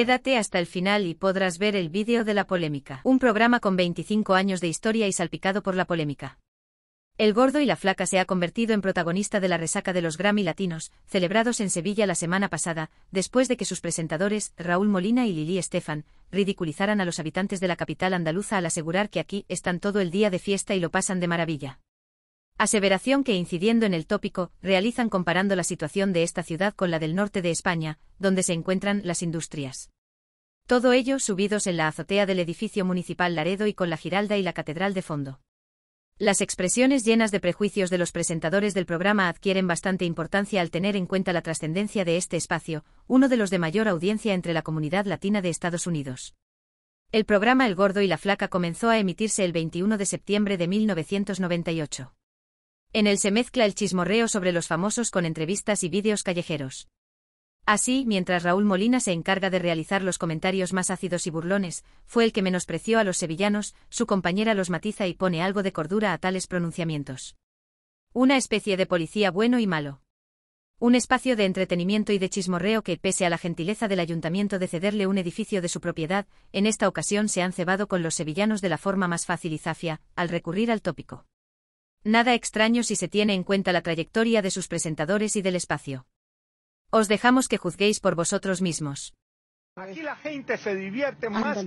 Quédate hasta el final y podrás ver el vídeo de la polémica. Un programa con 25 años de historia y salpicado por la polémica. El gordo y la flaca se ha convertido en protagonista de la resaca de los Grammy Latinos, celebrados en Sevilla la semana pasada, después de que sus presentadores, Raúl Molina y Lili Estefan, ridiculizaran a los habitantes de la capital andaluza al asegurar que aquí están todo el día de fiesta y lo pasan de maravilla. Aseveración que incidiendo en el tópico, realizan comparando la situación de esta ciudad con la del norte de España, donde se encuentran las industrias. Todo ello subidos en la azotea del edificio municipal Laredo y con la Giralda y la Catedral de fondo. Las expresiones llenas de prejuicios de los presentadores del programa adquieren bastante importancia al tener en cuenta la trascendencia de este espacio, uno de los de mayor audiencia entre la comunidad latina de Estados Unidos. El programa El Gordo y la Flaca comenzó a emitirse el 21 de septiembre de 1998. En él se mezcla el chismorreo sobre los famosos con entrevistas y vídeos callejeros. Así, mientras Raúl Molina se encarga de realizar los comentarios más ácidos y burlones, fue el que menospreció a los sevillanos, su compañera los matiza y pone algo de cordura a tales pronunciamientos. Una especie de policía bueno y malo. Un espacio de entretenimiento y de chismorreo que, pese a la gentileza del ayuntamiento de cederle un edificio de su propiedad, en esta ocasión se han cebado con los sevillanos de la forma más fácil y zafia, al recurrir al tópico. Nada extraño si se tiene en cuenta la trayectoria de sus presentadores y del espacio. Os dejamos que juzguéis por vosotros mismos. Aquí la gente se divierte más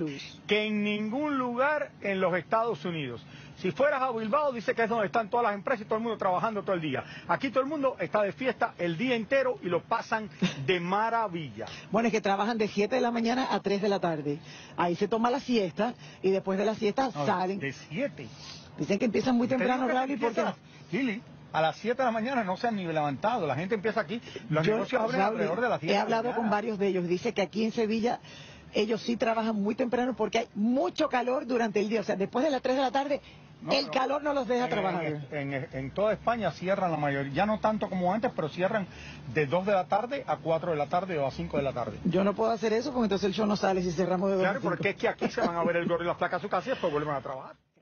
que en ningún lugar en los Estados Unidos. Si fueras a Bilbao, dice que es donde están todas las empresas y todo el mundo trabajando todo el día. Aquí todo el mundo está de fiesta el día entero y lo pasan de maravilla. Bueno, es que trabajan de 7 de la mañana a 3 de la tarde. Ahí se toma la siesta y después de la siesta salen. ¿De 7? Dicen que empiezan muy temprano, Rally, porque... Lili, a las 7 de la mañana no se han ni levantado. La gente empieza aquí. Los negocios abren alrededor de las 10 He hablado con varios de ellos. Dice que aquí en Sevilla ellos sí trabajan muy temprano porque hay mucho calor durante el día. O sea, después de las 3 de la tarde el calor no los deja trabajar. En, toda España cierran la mayoría, ya no tanto como antes, pero cierran de 2 de la tarde a 4 de la tarde o a 5 de la tarde. Yo no puedo hacer eso porque entonces el show no sale si cerramos de 2 Claro, porque es que aquí se van a ver el gorro y las placas a su casa y después vuelven a trabajar.